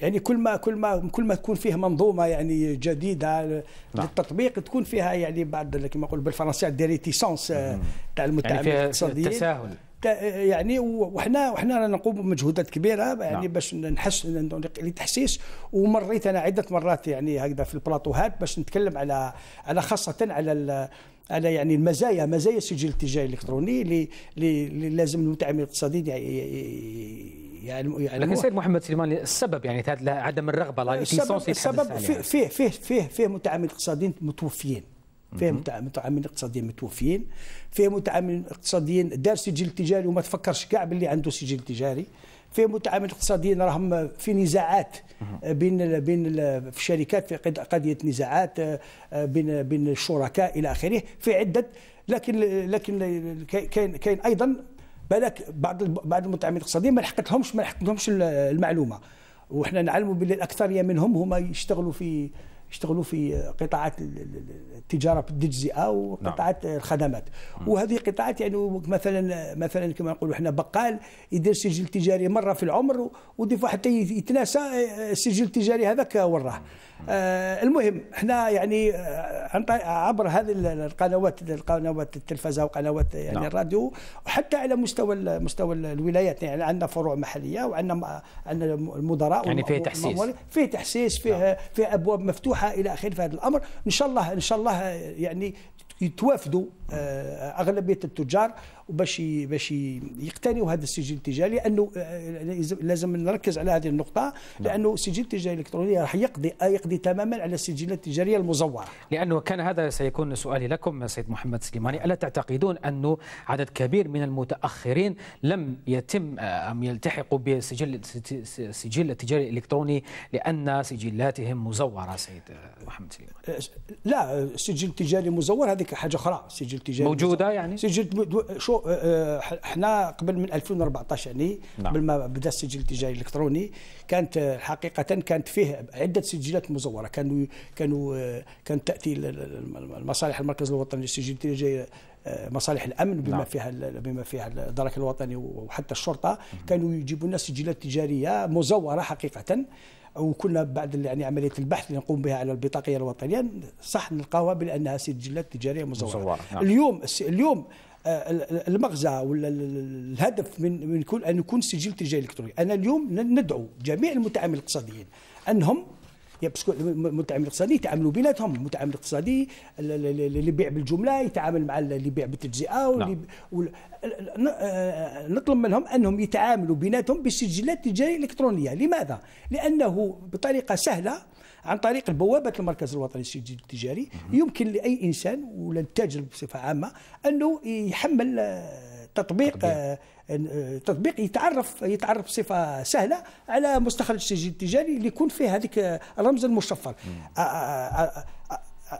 Speaker 4: يعني كل ما كل ما كل ما تكون فيه منظومه يعني جديده نعم. للتطبيق تكون فيها يعني بعد كما نقول بالفرنسيه دي ريتيسونس آه، تاع المتعاملين يعني الاقتصاديين التساهل آه، يعني وحنا وحنا رانا نقوم بمجهودات كبيره يعني نعم. باش نحس للتحسيس ومريت انا عده مرات يعني هكذا في البلاطوهات باش نتكلم على على خاصه على على يعني المزايا مزايا السجل التجاري الالكتروني اللي لازم المتعامل الاقتصادي يعني
Speaker 1: يعني يعني لكن سيد محمد سليماني السبب يعني عدم الرغبه السبب, السبب فيه
Speaker 4: فيه فيه فيه, متعاملين اقتصاديين متوفيين فيه متعاملين اقتصاديين متوفيين فيه متعاملين اقتصاديين دار سجل تجاري وما تفكرش كاع باللي عنده سجل تجاري فيه متعاملين اقتصاديين راهم في نزاعات بين بين في الشركات في قضيه نزاعات آه، بين بين الشركاء الى اخره في عده لكن لكن كاين كاين ايضا بالك بعض بعض المطعمين الاقتصاديين ما لحقتهمش ما لحقتهمش المعلومه وحنا نعلموا باللي الاكثريه منهم هما يشتغلوا في يشتغلوا في قطاعات التجاره بالتجزئه وقطاعات نعم. الخدمات مم. وهذه قطاعات يعني مثلا مثلا كما نقولوا احنا بقال يدير سجل تجاري مره في العمر وديفوا حتى يتناسى السجل آه، آه، التجاري هذاك وراه مم. آه، المهم احنا يعني آه، عن عبر هذه القنوات القنوات التلفزه وقنوات يعني نعم. الراديو وحتى على مستوى مستوى الولايات يعني عندنا فروع محليه وعندنا عندنا المدراء يعني فيه تحسيس فيه تحسيس فيه نعم. فيه ابواب مفتوحه الى اخره في هذا الامر ان شاء الله ان شاء الله يعني يتوافدوا آه، اغلبيه التجار وباش باش يقتنيوا هذا السجل التجاري لانه آه، لازم نركز على هذه النقطه نعم. لانه السجل التجاري الالكتروني راح يقضي يقضي تماما
Speaker 1: على السجلات التجاريه المزوره لانه كان هذا سيكون سؤالي لكم سيد محمد سليماني الا تعتقدون انه عدد كبير من المتاخرين لم يتم آه، ام يلتحقوا بسجل السجل التجاري الالكتروني لان سجلاتهم مزوره سيد محمد سليماني
Speaker 4: لا السجل التجاري مزور هذيك حاجه اخرى سجل تجاري موجوده يعني سجل شو احنا آه، آه، قبل من 2014 يعني نعم. قبل ما بدا السجل التجاري الالكتروني كانت آه، حقيقه كانت فيه عده سجلات مزوره كانوا كانوا كانت تاتي المصالح المركز الوطني للسجل التجاري مصالح الامن بما نعم. فيها بما فيها الدرك الوطني وحتى الشرطه كانوا يجيبوا لنا سجلات تجاريه مزوره حقيقه او كنا بعد يعني عمليه البحث اللي نقوم بها على البطاقيه الوطنيه صح نلقاها بانها سجلات تجاريه مزوره, مزورة. نعم. اليوم اليوم آه، المغزى ولا الهدف من من كل ان يكون سجل تجاري الكتروني انا اليوم ندعو جميع المتعاملين الاقتصاديين انهم باسكو المتعامل الاقتصادي يتعاملوا بيناتهم المتعامل الاقتصادي اللي يبيع بالجمله يتعامل مع اللي يبيع بالتجزئه نعم. واللي آه، نطلب منهم انهم يتعاملوا بيناتهم بالسجلات التجاريه الالكترونيه لماذا لانه بطريقه سهله عن طريق بوابه المركز الوطني للسجل التجاري يمكن لاي انسان ولا التاجر بصفه عامه انه يحمل آه، تطبيق آه، آه، تطبيق يتعرف يتعرف بصفه سهله على مستخرج التسجيل التجاري اللي يكون فيه هذيك آه، الرمز المشفر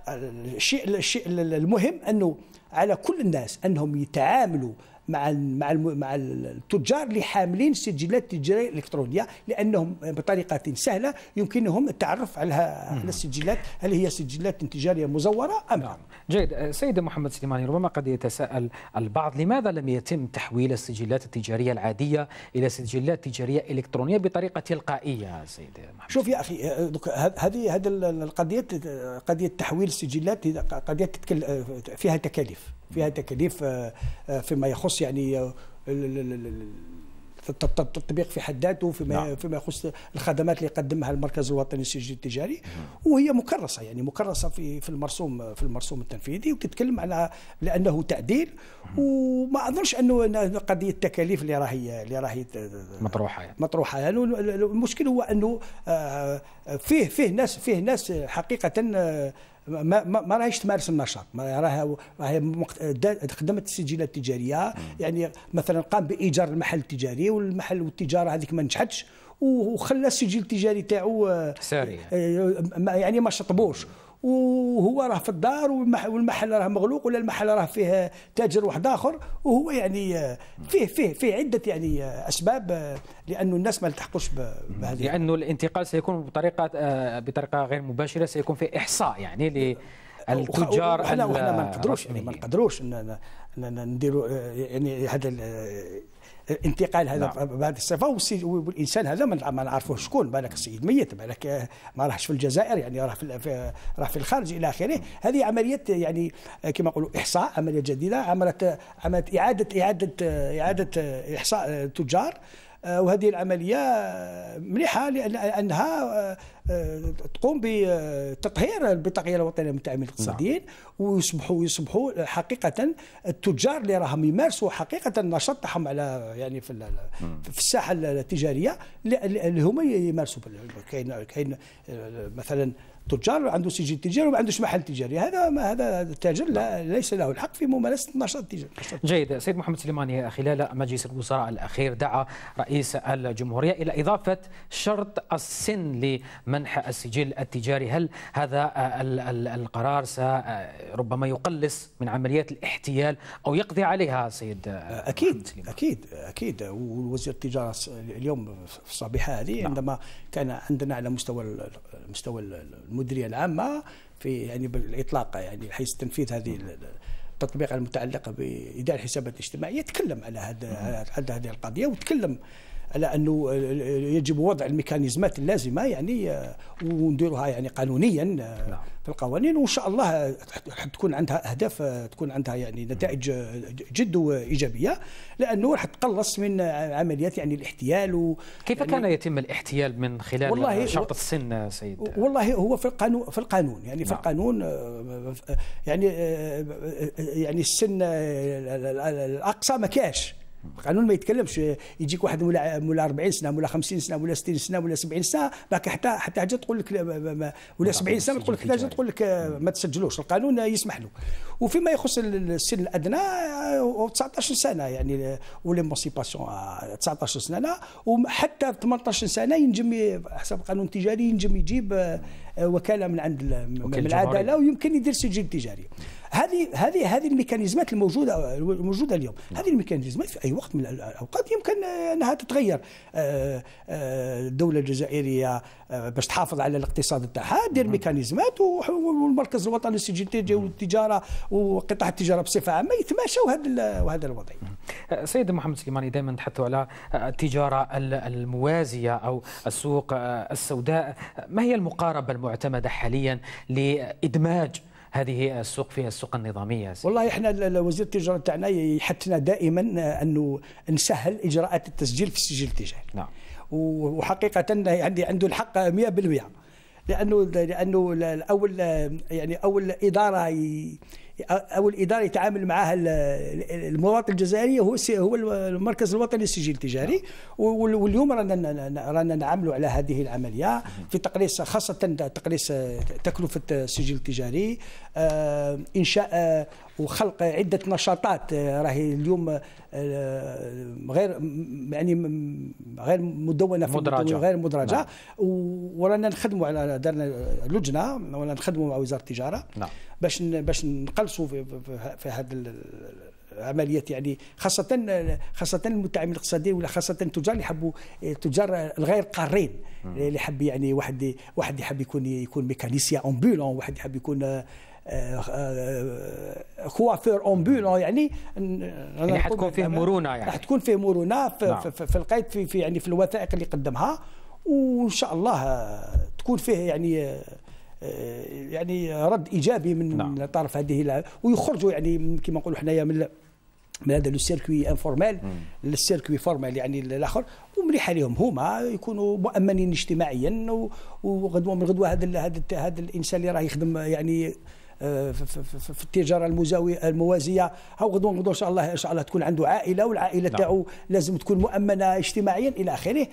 Speaker 4: الشيء الشيء المهم انه على كل الناس انهم يتعاملوا مع مع مع التجار اللي حاملين سجلات تجاريه الالكترونيه لانهم بطريقه سهله يمكنهم التعرف على على
Speaker 1: السجلات هل هي سجلات تجاريه مزوره ام لا جيد سيد محمد سليماني ربما قد يتساءل البعض لماذا لم يتم تحويل السجلات التجاريه العاديه الى سجلات تجاريه الكترونيه بطريقه تلقائيه سيد محمد
Speaker 4: شوف يا اخي هذه هذا القضيه قضيه تحويل السجلات قضيه فيها تكاليف فيها تكاليف آه، آه، فيما يخص يعني آه، التطبيق في حد ذاته فيما نعم. فيما يخص الخدمات اللي يقدمها المركز الوطني للسجل التجاري وهي مكرسه يعني مكرسه في في المرسوم في المرسوم التنفيذي وتتكلم على لانه تعديل وما اظنش انه قضيه التكاليف اللي راهي اللي راهي مطروحه يعني. مطروحه يعني المشكل هو انه آه، آه، فيه فيه ناس فيه ناس حقيقه ما ما راهيش تمارس النشاط راها خدمت السجلات التجاريه يعني مثلا قام بايجار المحل التجاري والمحل والتجاره هذيك ما نجحتش وخلى السجل التجاري تاعو آه، ساري آه، يعني ما شطبوش وهو راه في الدار والمحل راه مغلوق ولا المحل راه فيه تاجر واحد اخر وهو يعني فيه فيه فيه عده يعني اسباب لانه الناس ما التحقوش
Speaker 1: بهذه لانه الانتقال سيكون بطريقه آه، بطريقه غير مباشره سيكون في احصاء يعني التجار احنا ما نقدروش ما نقدروش ان
Speaker 4: نديروا يعني هذا انتقال هذا نعم. بهذه الصفه والانسان هذا ما نعرفوه شكون بالك السيد ميت بالك ما راحش في الجزائر يعني راه في راه في الخارج الى اخره هذه عمليه يعني كما نقولوا احصاء عمليه جديده عملت عملت اعاده اعاده اعاده احصاء تجار آه، وهذه العمليه مليحه لانها آه، تقوم بتطهير البطاقيه الوطنيه للمتعاملين نعم. الاقتصاديين ويصبحوا يصبحوا حقيقه التجار اللي راهم يمارسوا حقيقه النشاط تاعهم على يعني في في الساحه التجاريه اللي هما يمارسوا كاين كاين مثلا تجار عنده سجل تجاري وما عندوش محل تجاري هذا ما هذا التاجر لا نعم. ليس له الحق في ممارسه النشاط
Speaker 1: التجاري جيد سيد محمد سليماني خلال مجلس الوزراء الاخير دعا رئيس الجمهوريه الى اضافه شرط السن لمنح السجل التجاري هل هذا القرار ربما يقلص من عمليات الاحتيال او يقضي عليها سيد اكيد
Speaker 4: اكيد اكيد ووزير التجاره اليوم في الصبيحه هذه نعم. عندما كان عندنا على مستوى المستوى المديريه العامه في يعني بالاطلاق يعني حيث تنفيذ هذه التطبيق المتعلقه باداره الحسابات الاجتماعيه تكلم على هذا على هذه القضيه وتكلم على انه يجب وضع الميكانيزمات اللازمه يعني آه، ونديروها يعني قانونيا آه، نعم. في القوانين وان شاء الله تكون عندها اهداف آه، تكون عندها يعني نتائج جد ايجابيه لانه راح تقلص من عمليات يعني الاحتيال و
Speaker 1: كيف يعني كان يتم الاحتيال من خلال والله شرط السن سيد
Speaker 4: والله هو في القانون في القانون يعني في نعم. القانون يعني يعني السن الاقصى ما كاش القانون ما يتكلمش يجيك واحد مولا مولا 40 سنه مولا 50 سنه مولا 60 سنه مولا 70 سنه باك حتى حتى حاجه تقول لك ولا 70 سنه تقول لك حاجه تقول لك ما تسجلوش القانون يسمح له وفيما يخص السن الادنى 19 آه، سنه يعني وليمونسيباسيون آه، 19 سنه وحتى 18 سنه ينجم حسب القانون التجاري ينجم يجيب آه، وكاله من عند من العداله ويمكن يدير سجل تجاري هذه هذه هذه الميكانيزمات الموجوده الموجوده اليوم هذه الميكانيزمات في اي وقت من الاوقات يمكن انها تتغير الدوله آه، آه، الجزائريه آه، باش تحافظ على الاقتصاد تاعها دير ميكانيزمات والمركز الوطني للسجل التجاري والتجاره وقطاع التجاره بصفه عامه يتماشوا هذا وهذا الوضع
Speaker 1: سيد محمد سليماني دائما تحدثوا على التجاره الموازيه او السوق السوداء ما هي المقاربه المعتمده حاليا لادماج هذه السوق في السوق النظاميه
Speaker 4: والله احنا وزير التجاره تاعنا يحثنا دائما انه نسهل اجراءات التسجيل في السجل التجاري نعم وحقيقه عندي عنده الحق 100% لانه لانه اول يعني اول اداره او الاداره يتعامل معها المواطن الجزائري هو هو المركز الوطني للسجل التجاري واليوم رانا رانا نعملوا على هذه العمليه في تقليص خاصه تقليص تكلفه السجل التجاري آه، انشاء آه، وخلق عده نشاطات آه، راهي اليوم آه، غير يعني غير مدونه في مدرجة. غير مدرجه نعم. ورانا نخدموا على دارنا لجنه ولا نخدموا مع وزاره التجاره نعم. باش باش نقلصوا في, في هذا عمليات يعني خاصة خاصة المتعامل الاقتصادي ولا خاصة التجار اللي يحبوا آه، التجار الغير قارين اللي يحب يعني واحد واحد يحب يكون يكون ميكانيسيا امبولون واحد يحب يكون كوافير اون بول يعني يعني حتكون فيه مرونه يعني حتكون فيه مرونه في, نعم. في, في القيد في, في يعني في الوثائق اللي قدمها وان شاء الله آه، تكون فيه يعني آه، آه، يعني رد ايجابي من نعم. طرف هذه ويخرجوا يعني كما نقولوا حنايا من من هذا لو سيركوي انفورمال للسيركوي فورمال يعني الاخر ومليحه عليهم هما يكونوا مؤمنين اجتماعيا وغدوه من غدوه هذا هذا هذا الانسان اللي راه يخدم يعني في التجاره المزاويه الموازيه او غدوه غدوه ان شاء الله ان شاء الله تكون عنده عائله والعائله نعم. تاعو لازم تكون مؤمنه اجتماعيا الى اخره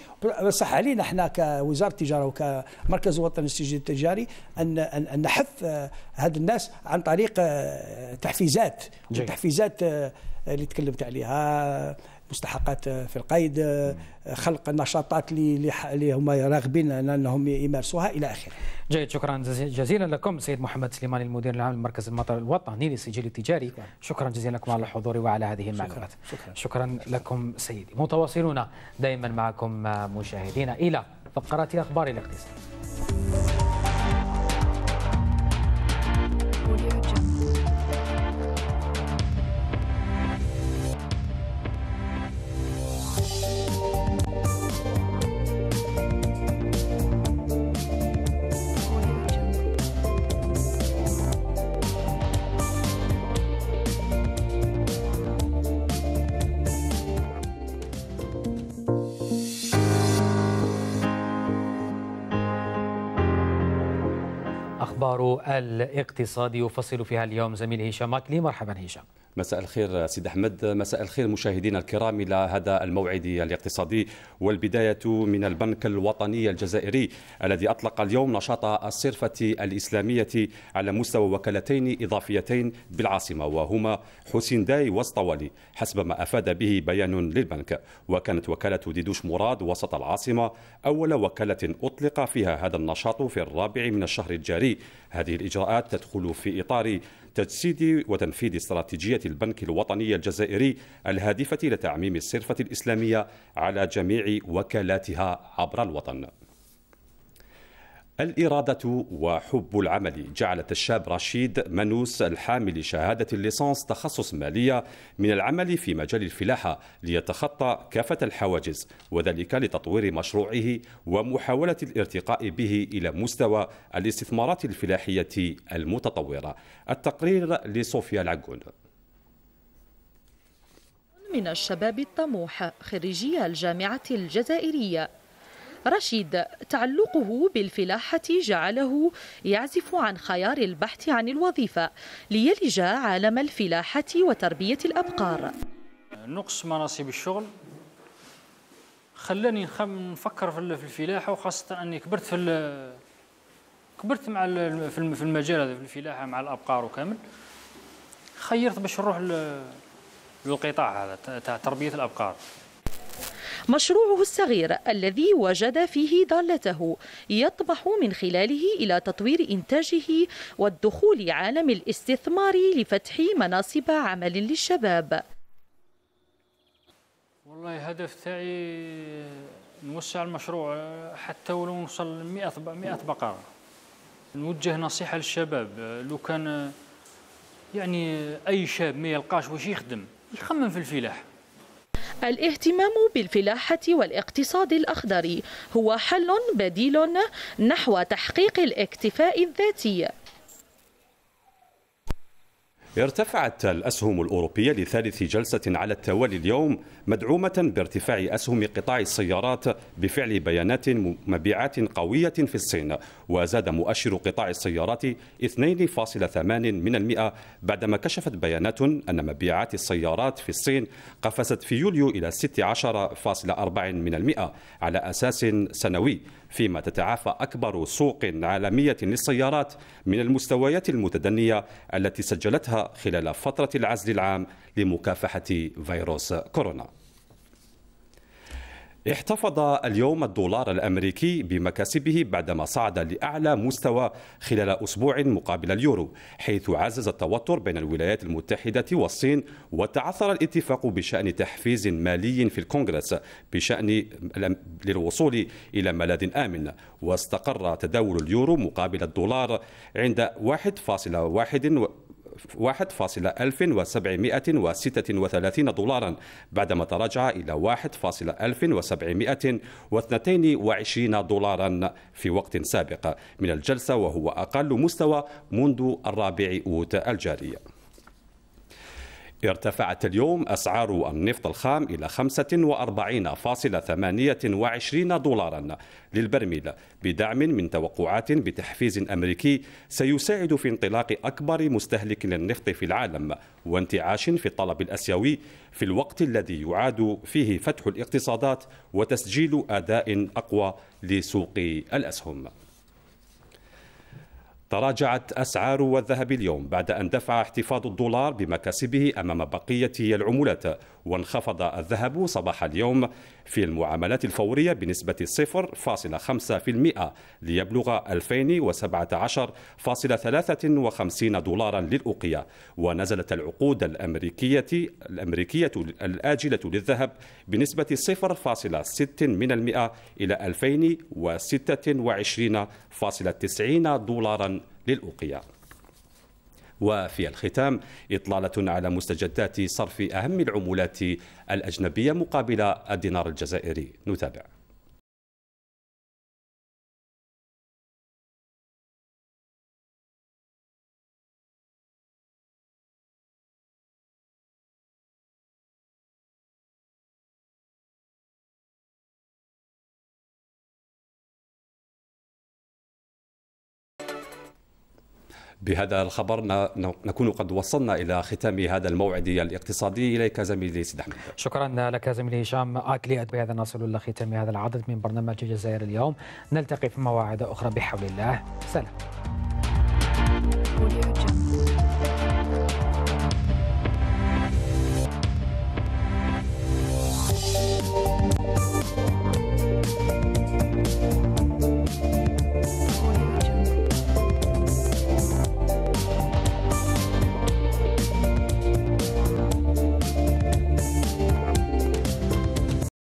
Speaker 4: صح علينا احنا كوزاره التجاره وكمركز الوطني للسجل التجاري ان ان نحث آه، هاد الناس عن طريق آه، تحفيزات جي. تحفيزات آه، اللي تكلمت عليها مستحقات آه، في القيد آه، آه، خلق نشاطات اللي هما راغبين انهم يمارسوها الى اخره.
Speaker 1: جيد شكرا جزيلا لكم سيد محمد سليماني المدير العام لمركز المطر الوطني للسجل التجاري شكرا, شكرا جزيلا لكم على الحضور وعلى هذه المعلومات شكرا, شكرا, شكرا لكم سيدي متواصلون دائما معكم مشاهدينا الى فقرات اخبار الاقتصاد. الأخبار الاقتصادي يفصل فيها اليوم زميل هشام ماكلي مرحبا هشام
Speaker 5: مساء الخير سيد احمد مساء الخير مشاهدينا الكرام الى هذا الموعد الاقتصادي والبدايه من البنك الوطني الجزائري الذي اطلق اليوم نشاط الصرفه الاسلاميه على مستوى وكالتين اضافيتين بالعاصمه وهما حسين داي وسطوالي حسب ما افاد به بيان للبنك وكانت وكاله ديدوش مراد وسط العاصمه اول وكاله اطلق فيها هذا النشاط في الرابع من الشهر الجاري هذه الإجراءات تدخل في إطار تجسيد وتنفيذ استراتيجية البنك الوطني الجزائري الهادفة لتعميم الصرفة الإسلامية على جميع وكالاتها عبر الوطن الإرادة وحب العمل جعلت الشاب رشيد منوس الحامل شهادة الليسانس تخصص مالية من العمل في مجال الفلاحة ليتخطى كافة الحواجز وذلك لتطوير مشروعه ومحاولة الارتقاء به إلى مستوى الاستثمارات الفلاحية المتطورة التقرير لصوفيا العقون
Speaker 1: من الشباب الطموح خريجي الجامعة الجزائرية رشيد تعلقه بالفلاحة جعله يعزف عن خيار البحث عن الوظيفة ليلج عالم الفلاحة وتربية الأبقار نقص مناصب الشغل خلاني نفكر في الفلاحة وخاصة أني كبرت في كبرت مع في المجال هذا في الفلاحة مع الأبقار وكامل خيرت باش نروح للقطاع هذا تاع تربية الأبقار مشروعه الصغير الذي وجد فيه ضالته يطمح من خلاله إلى تطوير إنتاجه والدخول عالم الاستثمار لفتح مناصب عمل للشباب والله هدف تاعي نوسع المشروع حتى ولو نوصل 100 100 بقره نوجه نصيحه للشباب لو كان يعني اي شاب ما يلقاش واش يخدم يخمم في الفلاح الاهتمام بالفلاحة والاقتصاد الأخضر هو حل بديل نحو تحقيق الاكتفاء الذاتي
Speaker 5: ارتفعت الأسهم الأوروبية لثالث جلسة على التوالي اليوم مدعومة بارتفاع أسهم قطاع السيارات بفعل بيانات مبيعات قوية في الصين وزاد مؤشر قطاع السيارات 2.8 من المئة بعدما كشفت بيانات أن مبيعات السيارات في الصين قفزت في يوليو إلى 16.4 من المئة على أساس سنوي فيما تتعافى أكبر سوق عالمية للسيارات من المستويات المتدنية التي سجلتها خلال فترة العزل العام لمكافحة فيروس كورونا احتفظ اليوم الدولار الامريكي بمكاسبه بعدما صعد لاعلى مستوى خلال اسبوع مقابل اليورو، حيث عزز التوتر بين الولايات المتحده والصين وتعثر الاتفاق بشان تحفيز مالي في الكونغرس بشان للوصول الى ملاذ امن، واستقر تداول اليورو مقابل الدولار عند 1.1 1,736 دولارا بعدما تراجع إلى 1.1722 دولارا في وقت سابق من الجلسة وهو أقل مستوى منذ الرابع أوت الجارية ارتفعت اليوم أسعار النفط الخام إلى 45.28 دولارا للبرميل بدعم من توقعات بتحفيز أمريكي سيساعد في انطلاق أكبر مستهلك للنفط في العالم وانتعاش في الطلب الأسيوي في الوقت الذي يعاد فيه فتح الاقتصادات وتسجيل أداء أقوى لسوق الأسهم تراجعت أسعار الذهب اليوم بعد أن دفع احتفاظ الدولار بمكاسبه أمام بقية العملات وانخفض الذهب صباح اليوم في المعاملات الفورية بنسبة 0.5% ليبلغ 2017.53 دولارا للأوقية ونزلت العقود الأمريكية الأمريكية الآجلة للذهب بنسبة 0.6% إلى 2026.90 دولارا للأوقية وفي الختام إطلالة على مستجدات صرف أهم العملات الأجنبية مقابل الدينار الجزائري نتابع بهذا الخبر نكون قد وصلنا الى ختام هذا الموعد الاقتصادي اليك زميلي سيد احمد
Speaker 1: شكرا لك زميلي هشام اكلي بهذا نصل الى ختام هذا العدد من برنامج الجزائر اليوم نلتقي في مواعيد اخرى بحول الله سلام